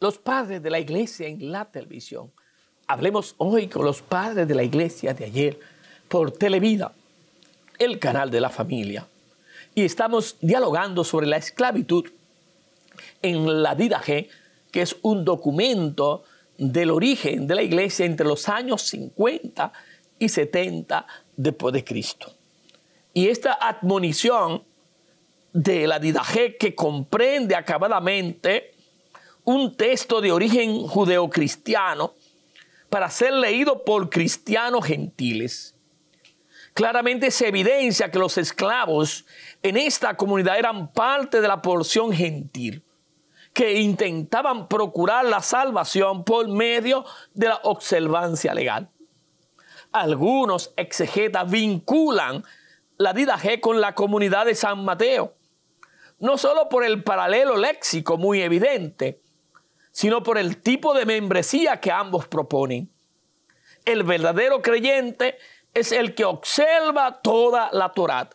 los padres de la iglesia en la televisión. Hablemos hoy con los padres de la iglesia de ayer por Televida, el canal de la familia. Y estamos dialogando sobre la esclavitud en la Didaje, que es un documento del origen de la iglesia entre los años 50 y 70 después de Cristo. Y esta admonición de la didaje que comprende acabadamente un texto de origen judeocristiano para ser leído por cristianos gentiles. Claramente se evidencia que los esclavos en esta comunidad eran parte de la porción gentil, que intentaban procurar la salvación por medio de la observancia legal. Algunos exegetas vinculan la G con la comunidad de San Mateo, no solo por el paralelo léxico muy evidente, sino por el tipo de membresía que ambos proponen. El verdadero creyente es el que observa toda la Torá.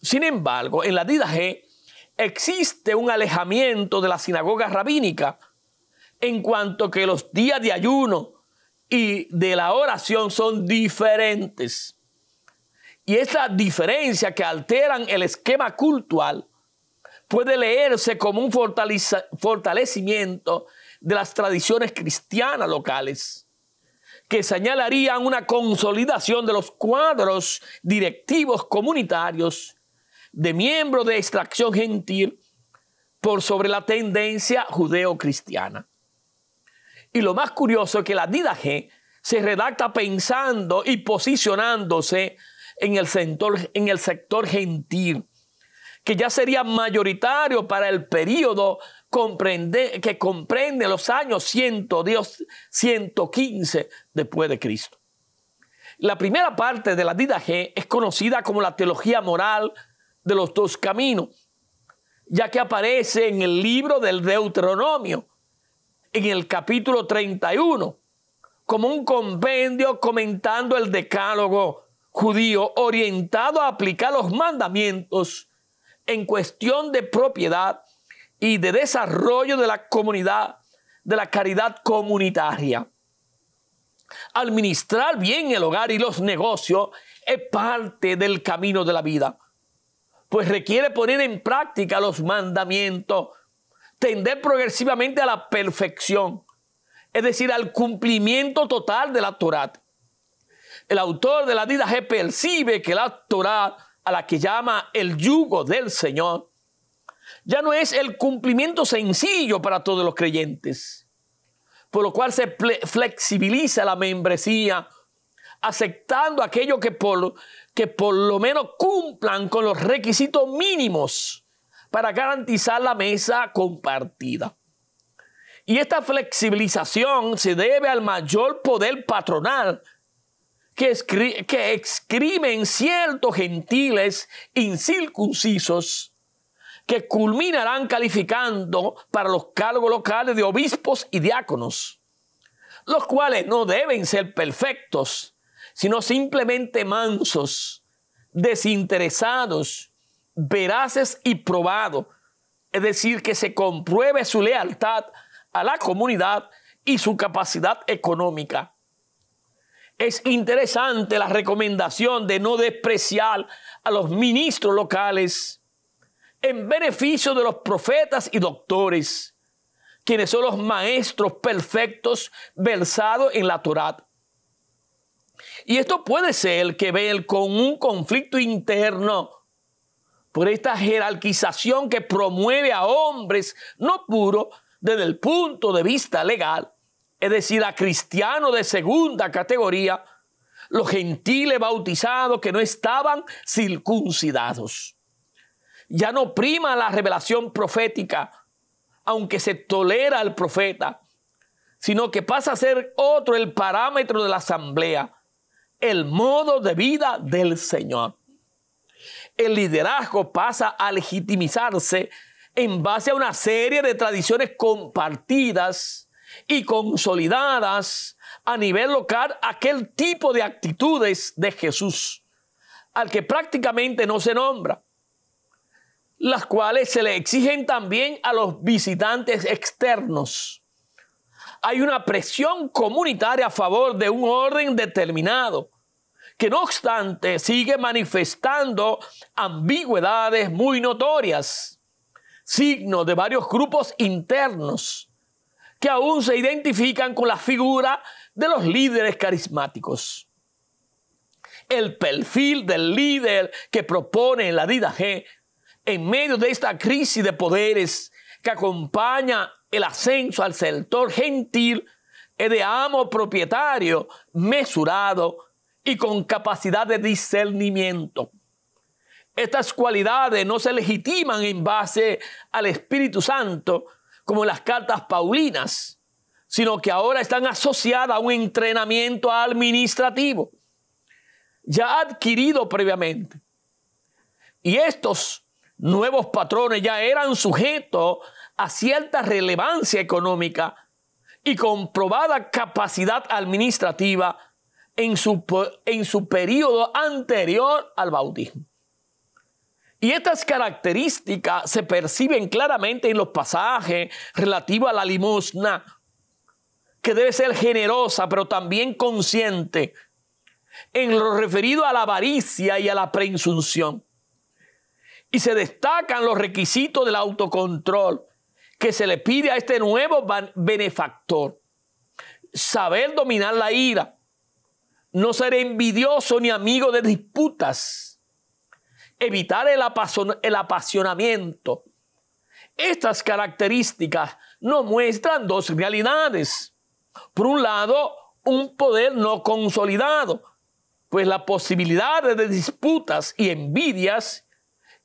Sin embargo, en la G existe un alejamiento de la sinagoga rabínica en cuanto que los días de ayuno y de la oración son diferentes. Y esa diferencia que alteran el esquema cultural puede leerse como un fortalecimiento de las tradiciones cristianas locales, que señalarían una consolidación de los cuadros directivos comunitarios de miembros de extracción gentil por sobre la tendencia judeocristiana. Y lo más curioso es que la DIDAG se redacta pensando y posicionándose en el sector gentil que ya sería mayoritario para el periodo comprende, que comprende los años 110, 115 después de Cristo. La primera parte de la G es conocida como la teología moral de los dos caminos, ya que aparece en el libro del Deuteronomio, en el capítulo 31, como un compendio comentando el decálogo judío orientado a aplicar los mandamientos en cuestión de propiedad y de desarrollo de la comunidad, de la caridad comunitaria. Administrar bien el hogar y los negocios es parte del camino de la vida, pues requiere poner en práctica los mandamientos, tender progresivamente a la perfección, es decir, al cumplimiento total de la Torah. El autor de la vida percibe que la Torah a la que llama el yugo del Señor, ya no es el cumplimiento sencillo para todos los creyentes, por lo cual se flexibiliza la membresía, aceptando aquellos que por, que por lo menos cumplan con los requisitos mínimos para garantizar la mesa compartida. Y esta flexibilización se debe al mayor poder patronal que, que escriben ciertos gentiles incircuncisos que culminarán calificando para los cargos locales de obispos y diáconos, los cuales no deben ser perfectos, sino simplemente mansos, desinteresados, veraces y probados, es decir, que se compruebe su lealtad a la comunidad y su capacidad económica. Es interesante la recomendación de no despreciar a los ministros locales en beneficio de los profetas y doctores, quienes son los maestros perfectos versados en la Torá. Y esto puede ser que ver con un conflicto interno por esta jerarquización que promueve a hombres no puros desde el punto de vista legal es decir, a cristianos de segunda categoría, los gentiles bautizados que no estaban circuncidados. Ya no prima la revelación profética, aunque se tolera al profeta, sino que pasa a ser otro el parámetro de la asamblea, el modo de vida del Señor. El liderazgo pasa a legitimizarse en base a una serie de tradiciones compartidas y consolidadas a nivel local aquel tipo de actitudes de Jesús, al que prácticamente no se nombra, las cuales se le exigen también a los visitantes externos. Hay una presión comunitaria a favor de un orden determinado, que no obstante sigue manifestando ambigüedades muy notorias, signo de varios grupos internos que aún se identifican con la figura de los líderes carismáticos. El perfil del líder que propone la G en medio de esta crisis de poderes que acompaña el ascenso al sector gentil es de amo propietario, mesurado y con capacidad de discernimiento. Estas cualidades no se legitiman en base al Espíritu Santo, como las cartas paulinas, sino que ahora están asociadas a un entrenamiento administrativo ya adquirido previamente. Y estos nuevos patrones ya eran sujetos a cierta relevancia económica y comprobada capacidad administrativa en su, en su periodo anterior al bautismo. Y estas características se perciben claramente en los pasajes relativos a la limosna, que debe ser generosa, pero también consciente, en lo referido a la avaricia y a la preinsunción. Y se destacan los requisitos del autocontrol que se le pide a este nuevo benefactor. Saber dominar la ira, no ser envidioso ni amigo de disputas evitar el, apasionamiento. Estas características nos muestran dos realidades. Por un lado, un poder no consolidado, pues la posibilidad de disputas y envidias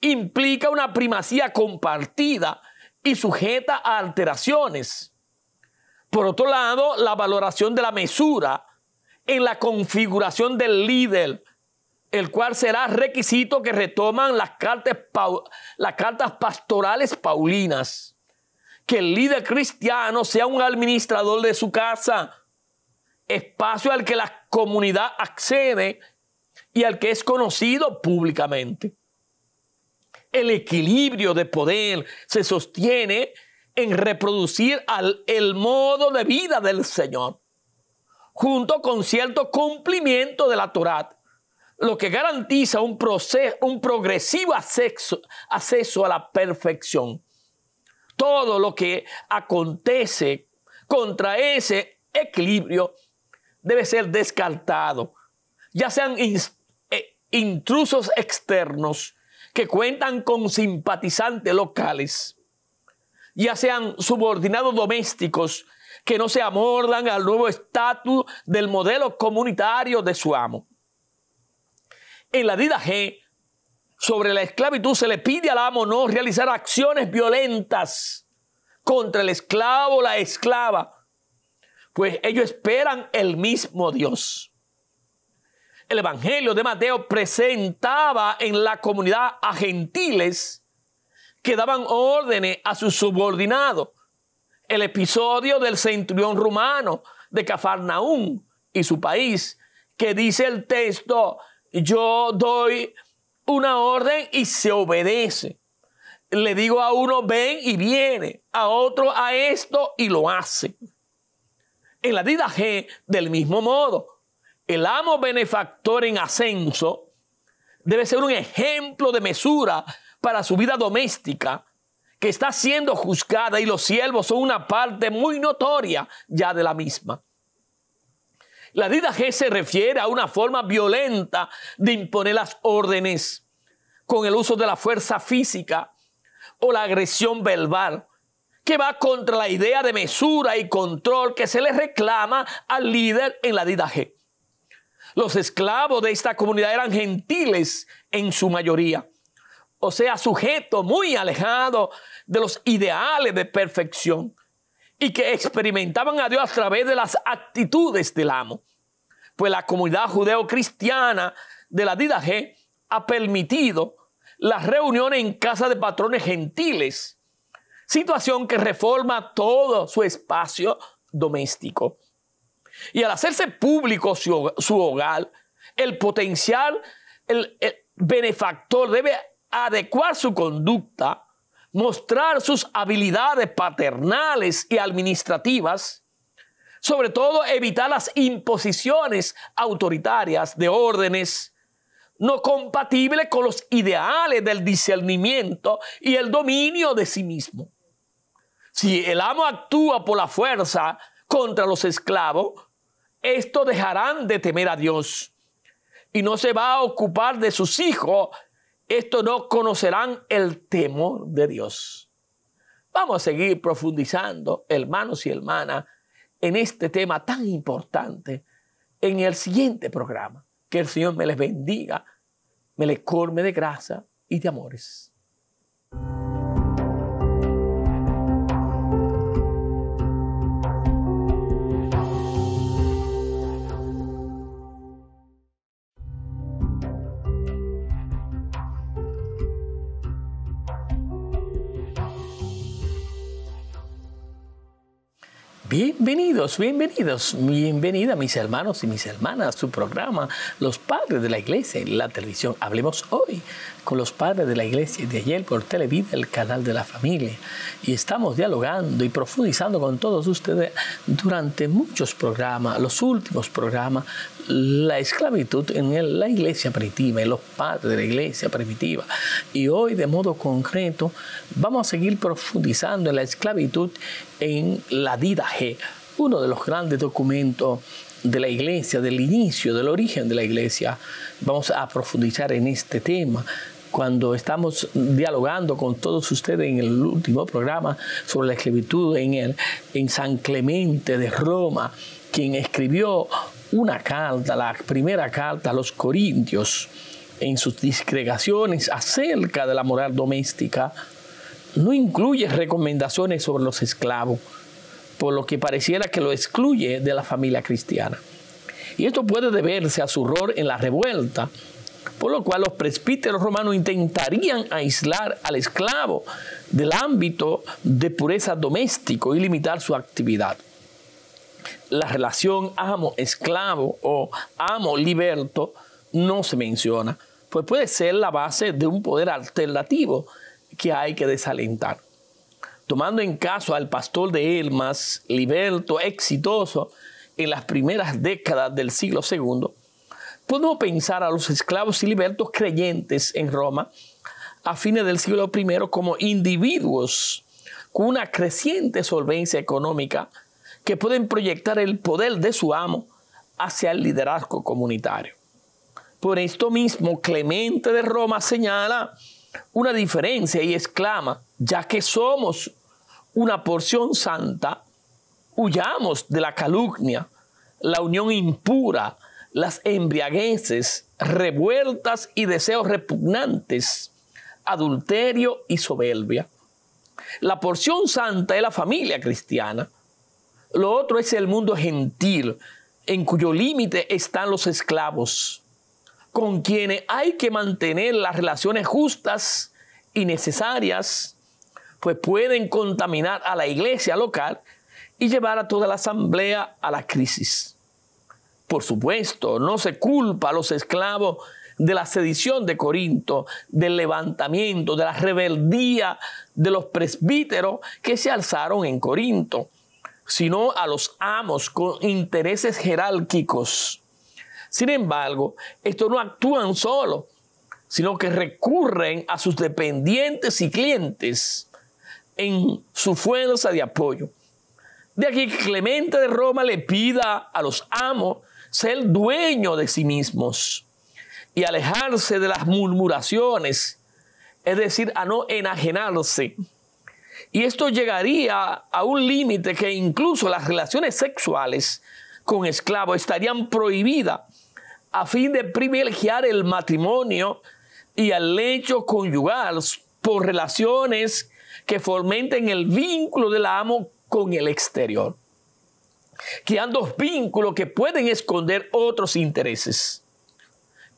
implica una primacía compartida y sujeta a alteraciones. Por otro lado, la valoración de la mesura en la configuración del líder el cual será requisito que retoman las cartas, las cartas pastorales paulinas. Que el líder cristiano sea un administrador de su casa, espacio al que la comunidad accede y al que es conocido públicamente. El equilibrio de poder se sostiene en reproducir el modo de vida del Señor, junto con cierto cumplimiento de la Torá lo que garantiza un, proceso, un progresivo acceso, acceso a la perfección. Todo lo que acontece contra ese equilibrio debe ser descartado, ya sean eh, intrusos externos que cuentan con simpatizantes locales, ya sean subordinados domésticos que no se amordan al nuevo estatus del modelo comunitario de su amo. En la Dida G sobre la esclavitud se le pide al amo no realizar acciones violentas contra el esclavo o la esclava, pues ellos esperan el mismo Dios. El Evangelio de Mateo presentaba en la comunidad a gentiles que daban órdenes a sus subordinados. El episodio del centurión rumano de Cafarnaún y su país, que dice el texto yo doy una orden y se obedece. Le digo a uno, ven y viene, a otro, a esto y lo hace. En la G del mismo modo, el amo benefactor en ascenso debe ser un ejemplo de mesura para su vida doméstica, que está siendo juzgada y los siervos son una parte muy notoria ya de la misma. La Dida G se refiere a una forma violenta de imponer las órdenes con el uso de la fuerza física o la agresión verbal, que va contra la idea de mesura y control que se le reclama al líder en la Dida G. Los esclavos de esta comunidad eran gentiles en su mayoría, o sea, sujetos muy alejados de los ideales de perfección y que experimentaban a Dios a través de las actitudes del amo. Pues la comunidad judeo-cristiana de la g ha permitido las reuniones en casa de patrones gentiles, situación que reforma todo su espacio doméstico. Y al hacerse público su, hogar, el potencial, el benefactor debe adecuar su conducta mostrar sus habilidades paternales y administrativas, sobre todo evitar las imposiciones autoritarias de órdenes no compatibles con los ideales del discernimiento y el dominio de sí mismo. Si el amo actúa por la fuerza contra los esclavos, estos dejarán de temer a Dios y no se va a ocupar de sus hijos esto no conocerán el temor de Dios. Vamos a seguir profundizando, hermanos y hermanas, en este tema tan importante en el siguiente programa. Que el Señor me les bendiga, me les colme de gracia y de amores. Bienvenidos, bienvenidos, bienvenida mis hermanos y mis hermanas a su programa Los Padres de la Iglesia en la televisión. Hablemos hoy con los padres de la Iglesia de ayer por Televida, el canal de la familia. Y estamos dialogando y profundizando con todos ustedes durante muchos programas, los últimos programas, la esclavitud en la Iglesia primitiva, en los padres de la Iglesia primitiva. Y hoy de modo concreto vamos a seguir profundizando en la esclavitud en la G, uno de los grandes documentos de la iglesia, del inicio, del origen de la iglesia. Vamos a profundizar en este tema cuando estamos dialogando con todos ustedes en el último programa sobre la esclavitud en, el, en San Clemente de Roma, quien escribió una carta, la primera carta a los Corintios, en sus discregaciones acerca de la moral doméstica no incluye recomendaciones sobre los esclavos, por lo que pareciera que lo excluye de la familia cristiana. Y esto puede deberse a su rol en la revuelta, por lo cual los presbíteros romanos intentarían aislar al esclavo del ámbito de pureza doméstico y limitar su actividad. La relación amo-esclavo o amo-liberto no se menciona, pues puede ser la base de un poder alternativo que hay que desalentar. Tomando en caso al pastor de Elmas, liberto, exitoso, en las primeras décadas del siglo II, podemos pensar a los esclavos y libertos creyentes en Roma a fines del siglo I como individuos con una creciente solvencia económica que pueden proyectar el poder de su amo hacia el liderazgo comunitario. Por esto mismo, Clemente de Roma señala una diferencia y exclama, ya que somos una porción santa, huyamos de la calumnia, la unión impura, las embriagueces, revueltas y deseos repugnantes, adulterio y soberbia. La porción santa es la familia cristiana. Lo otro es el mundo gentil, en cuyo límite están los esclavos con quienes hay que mantener las relaciones justas y necesarias, pues pueden contaminar a la iglesia local y llevar a toda la asamblea a la crisis. Por supuesto, no se culpa a los esclavos de la sedición de Corinto, del levantamiento, de la rebeldía de los presbíteros que se alzaron en Corinto, sino a los amos con intereses jerárquicos sin embargo, estos no actúan solo, sino que recurren a sus dependientes y clientes en su fuerza de apoyo. De aquí que Clemente de Roma le pida a los amos ser dueño de sí mismos y alejarse de las murmuraciones, es decir, a no enajenarse. Y esto llegaría a un límite que incluso las relaciones sexuales con esclavos estarían prohibidas a fin de privilegiar el matrimonio y el lecho conyugal por relaciones que fomenten el vínculo del amo con el exterior, creando vínculos que pueden esconder otros intereses.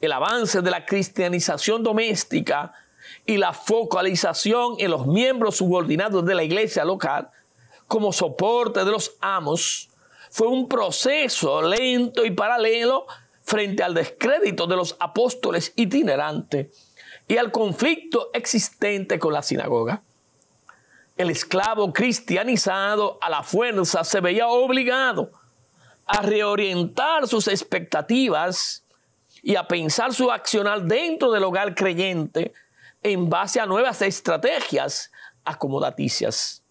El avance de la cristianización doméstica y la focalización en los miembros subordinados de la iglesia local como soporte de los amos fue un proceso lento y paralelo frente al descrédito de los apóstoles itinerantes y al conflicto existente con la sinagoga. El esclavo cristianizado a la fuerza se veía obligado a reorientar sus expectativas y a pensar su accionar dentro del hogar creyente en base a nuevas estrategias acomodaticias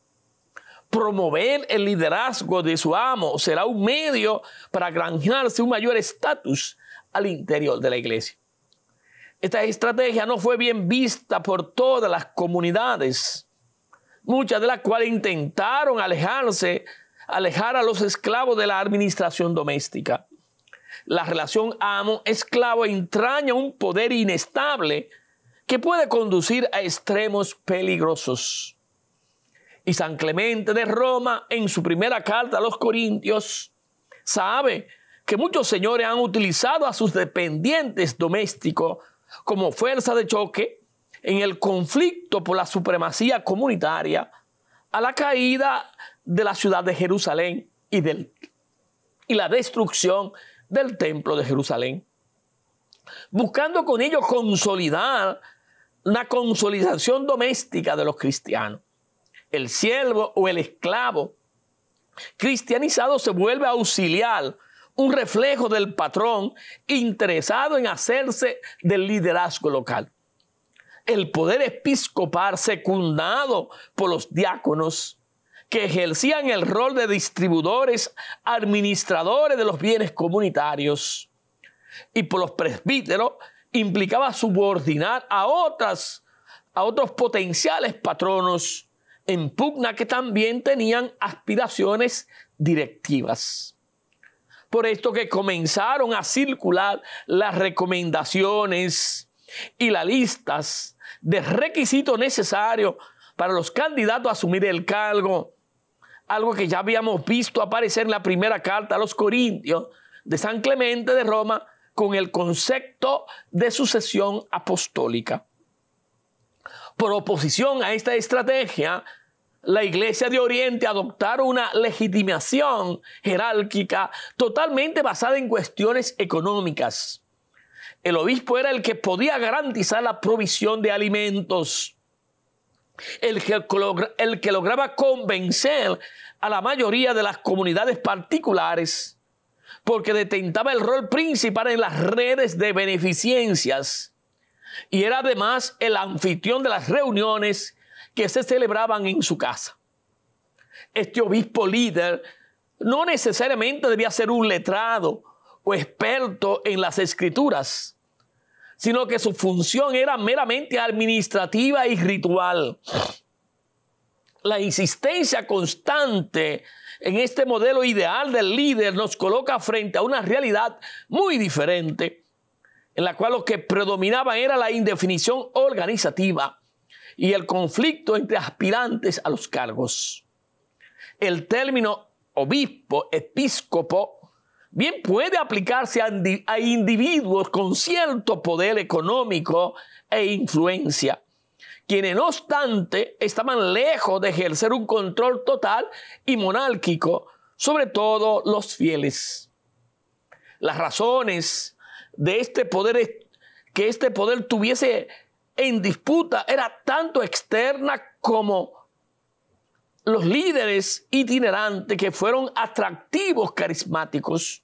promover el liderazgo de su amo será un medio para granjarse un mayor estatus al interior de la iglesia. Esta estrategia no fue bien vista por todas las comunidades, muchas de las cuales intentaron alejarse, alejar a los esclavos de la administración doméstica. La relación amo-esclavo entraña un poder inestable que puede conducir a extremos peligrosos. Y San Clemente de Roma, en su primera carta a los Corintios, sabe que muchos señores han utilizado a sus dependientes domésticos como fuerza de choque en el conflicto por la supremacía comunitaria a la caída de la ciudad de Jerusalén y, del, y la destrucción del templo de Jerusalén, buscando con ello consolidar la consolidación doméstica de los cristianos el siervo o el esclavo cristianizado se vuelve auxiliar, un reflejo del patrón interesado en hacerse del liderazgo local. El poder episcopal secundado por los diáconos que ejercían el rol de distribuidores, administradores de los bienes comunitarios y por los presbíteros implicaba subordinar a otras a otros potenciales patronos en pugna que también tenían aspiraciones directivas. Por esto que comenzaron a circular las recomendaciones y las listas de requisitos necesarios para los candidatos a asumir el cargo. Algo que ya habíamos visto aparecer en la primera carta a los Corintios de San Clemente de Roma con el concepto de sucesión apostólica oposición a esta estrategia, la Iglesia de Oriente adoptó una legitimación jerárquica totalmente basada en cuestiones económicas. El obispo era el que podía garantizar la provisión de alimentos, el que, el que lograba convencer a la mayoría de las comunidades particulares, porque detentaba el rol principal en las redes de beneficencias y era además el anfitrión de las reuniones que se celebraban en su casa. Este obispo líder no necesariamente debía ser un letrado o experto en las escrituras, sino que su función era meramente administrativa y ritual. La insistencia constante en este modelo ideal del líder nos coloca frente a una realidad muy diferente en la cual lo que predominaba era la indefinición organizativa y el conflicto entre aspirantes a los cargos. El término obispo, episcopo, bien puede aplicarse a, individuos con cierto poder económico e influencia, quienes no obstante estaban lejos de ejercer un control total y monárquico sobre todos los fieles. Las razones de este poder, que este poder tuviese en disputa, era tanto externa como los líderes itinerantes que fueron atractivos carismáticos,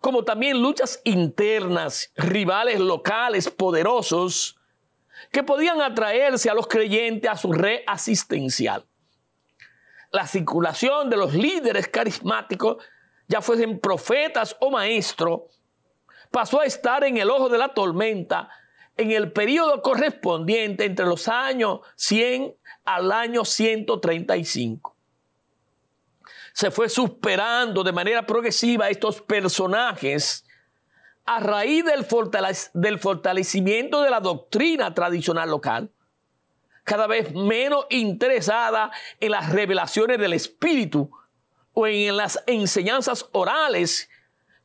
como también luchas internas, rivales locales poderosos, que podían atraerse a los creyentes a su red asistencial. La circulación de los líderes carismáticos, ya fuesen profetas o maestros, pasó a estar en el ojo de la tormenta en el periodo correspondiente entre los años 100 al año 135. Se fue superando de manera progresiva estos personajes a raíz del, del fortalecimiento de la doctrina tradicional local, cada vez menos interesada en las revelaciones del Espíritu o en las enseñanzas orales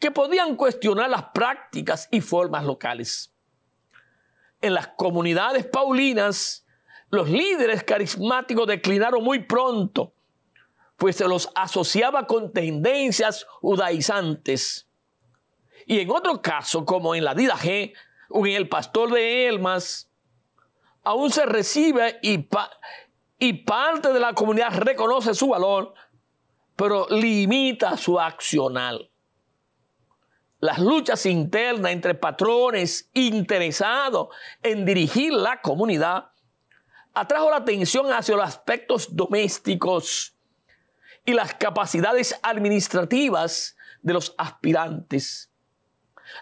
que podían cuestionar las prácticas y formas locales. En las comunidades paulinas, los líderes carismáticos declinaron muy pronto, pues se los asociaba con tendencias judaizantes. Y en otro caso, como en la Dida G o en el pastor de Elmas, aún se recibe y, y parte de la comunidad reconoce su valor, pero limita su accional las luchas internas entre patrones interesados en dirigir la comunidad, atrajo la atención hacia los aspectos domésticos y las capacidades administrativas de los aspirantes.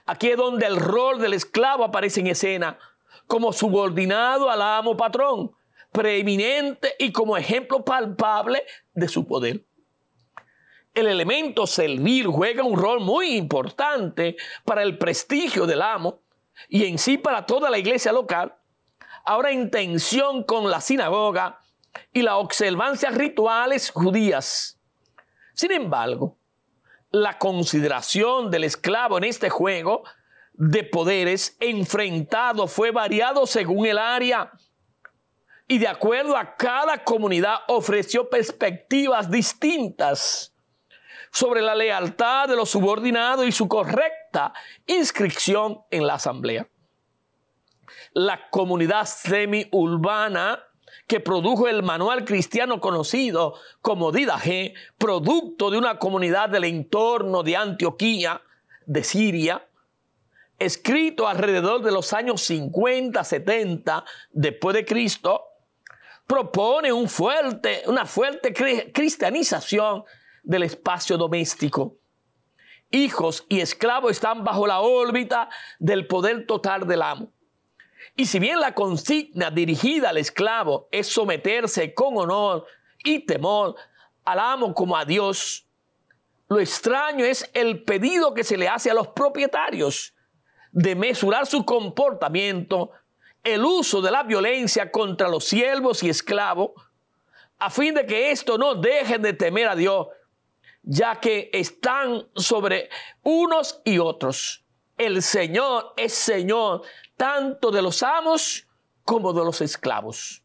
Aquí es donde el rol del esclavo aparece en escena, como subordinado al amo patrón, preeminente y como ejemplo palpable de su poder el elemento servir juega un rol muy importante para el prestigio del amo y en sí para toda la iglesia local, ahora en tensión con la sinagoga y la observancia rituales judías. Sin embargo, la consideración del esclavo en este juego de poderes enfrentado fue variado según el área y de acuerdo a cada comunidad ofreció perspectivas distintas sobre la lealtad de los subordinados y su correcta inscripción en la asamblea. La comunidad semiurbana que produjo el manual cristiano conocido como Didaje, producto de una comunidad del entorno de Antioquía, de Siria, escrito alrededor de los años 50, 70 después de Cristo, propone una fuerte cristianización del espacio doméstico. Hijos y esclavos están bajo la órbita del poder total del amo. Y si bien la consigna dirigida al esclavo es someterse con honor y temor al amo como a Dios, lo extraño es el pedido que se le hace a los propietarios de mesurar su comportamiento, el uso de la violencia contra los siervos y esclavos, a fin de que esto no dejen de temer a Dios ya que están sobre unos y otros. El Señor es Señor tanto de los amos como de los esclavos.